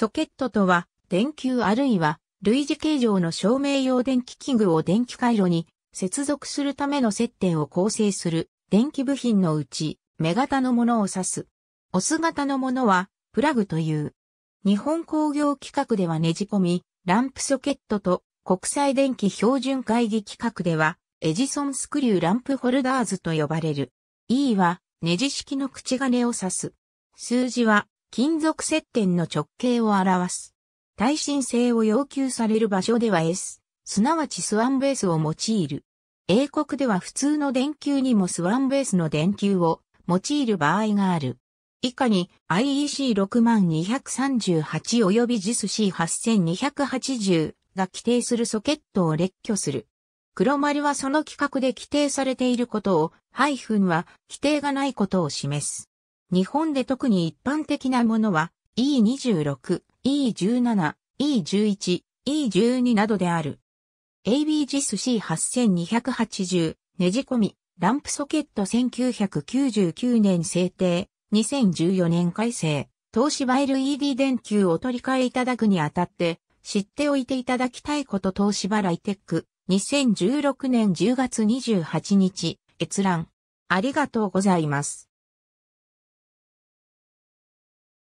ソケットとは、電球あるいは、類似形状の照明用電気器具を電気回路に接続するための接点を構成する電気部品のうち、目型のものを指す。オス型のものは、プラグという。日本工業規格ではねじ込み、ランプソケットと国際電気標準会議規格では、エジソンスクリューランプホルダーズと呼ばれる。E は、ネジ式の口金を指す。数字は、金属接点の直径を表す。耐震性を要求される場所では S、すなわちスワンベースを用いる。英国では普通の電球にもスワンベースの電球を用いる場合がある。以下に i e c 6 2 3 8及び JISC8280 が規定するソケットを列挙する。黒丸はその規格で規定されていることを、ハイフンは規定がないことを示す。日本で特に一般的なものは E26、E17、E11、E12 などである。ABGIS-C8280 ねじ込みランプソケット1999年制定2014年改正東芝 LED 電球を取り替えいただくにあたって知っておいていただきたいこと東芝ライテック2016年10月28日閲覧ありがとうございます。